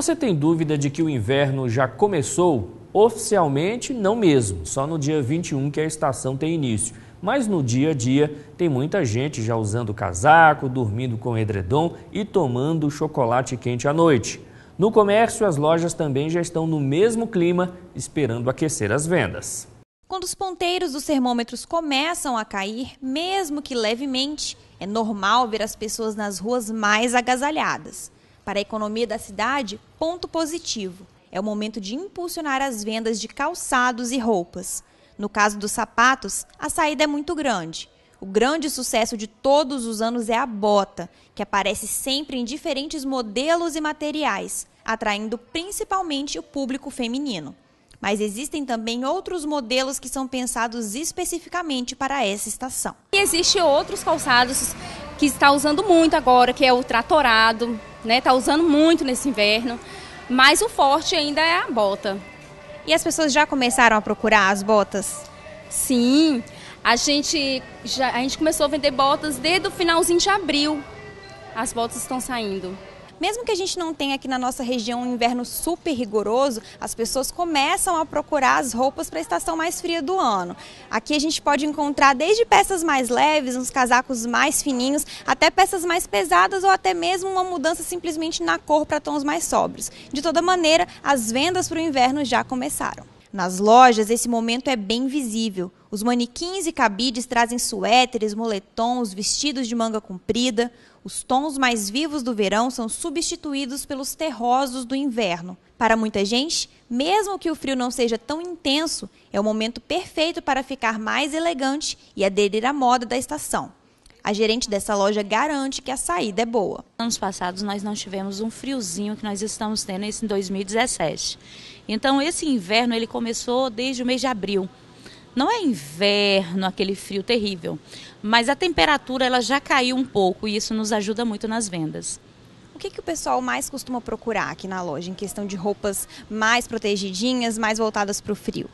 Você tem dúvida de que o inverno já começou? Oficialmente, não mesmo, só no dia 21 que a estação tem início. Mas no dia a dia tem muita gente já usando casaco, dormindo com edredom e tomando chocolate quente à noite. No comércio, as lojas também já estão no mesmo clima, esperando aquecer as vendas. Quando os ponteiros dos termômetros começam a cair, mesmo que levemente, é normal ver as pessoas nas ruas mais agasalhadas. Para a economia da cidade, ponto positivo. É o momento de impulsionar as vendas de calçados e roupas. No caso dos sapatos, a saída é muito grande. O grande sucesso de todos os anos é a bota, que aparece sempre em diferentes modelos e materiais, atraindo principalmente o público feminino. Mas existem também outros modelos que são pensados especificamente para essa estação. E existem outros calçados que está usando muito agora, que é o tratorado, né? Está usando muito nesse inverno, mas o forte ainda é a bota. E as pessoas já começaram a procurar as botas? Sim, a gente já a gente começou a vender botas desde o finalzinho de abril. As botas estão saindo. Mesmo que a gente não tenha aqui na nossa região um inverno super rigoroso, as pessoas começam a procurar as roupas para a estação mais fria do ano. Aqui a gente pode encontrar desde peças mais leves, uns casacos mais fininhos, até peças mais pesadas ou até mesmo uma mudança simplesmente na cor para tons mais sóbrios. De toda maneira, as vendas para o inverno já começaram. Nas lojas, esse momento é bem visível. Os manequins e cabides trazem suéteres, moletons, vestidos de manga comprida. Os tons mais vivos do verão são substituídos pelos terrosos do inverno. Para muita gente, mesmo que o frio não seja tão intenso, é o momento perfeito para ficar mais elegante e aderir à moda da estação. A gerente dessa loja garante que a saída é boa. Anos passados nós não tivemos um friozinho que nós estamos tendo esse em 2017. Então esse inverno ele começou desde o mês de abril. Não é inverno aquele frio terrível, mas a temperatura ela já caiu um pouco e isso nos ajuda muito nas vendas. O que, que o pessoal mais costuma procurar aqui na loja em questão de roupas mais protegidinhas, mais voltadas para o frio?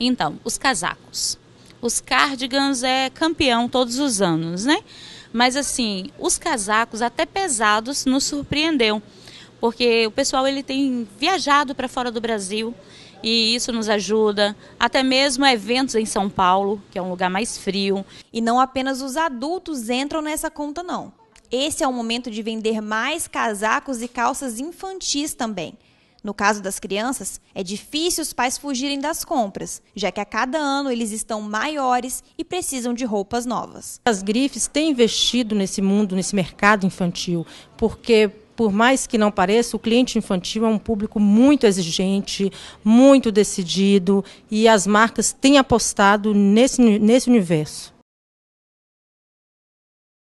Então, os casacos. Os cardigans é campeão todos os anos, né? Mas assim, os casacos até pesados nos surpreendeu, porque o pessoal ele tem viajado para fora do Brasil e isso nos ajuda, até mesmo eventos em São Paulo, que é um lugar mais frio. E não apenas os adultos entram nessa conta não. Esse é o momento de vender mais casacos e calças infantis também. No caso das crianças, é difícil os pais fugirem das compras, já que a cada ano eles estão maiores e precisam de roupas novas. As grifes têm investido nesse mundo, nesse mercado infantil, porque por mais que não pareça, o cliente infantil é um público muito exigente, muito decidido, e as marcas têm apostado nesse, nesse universo.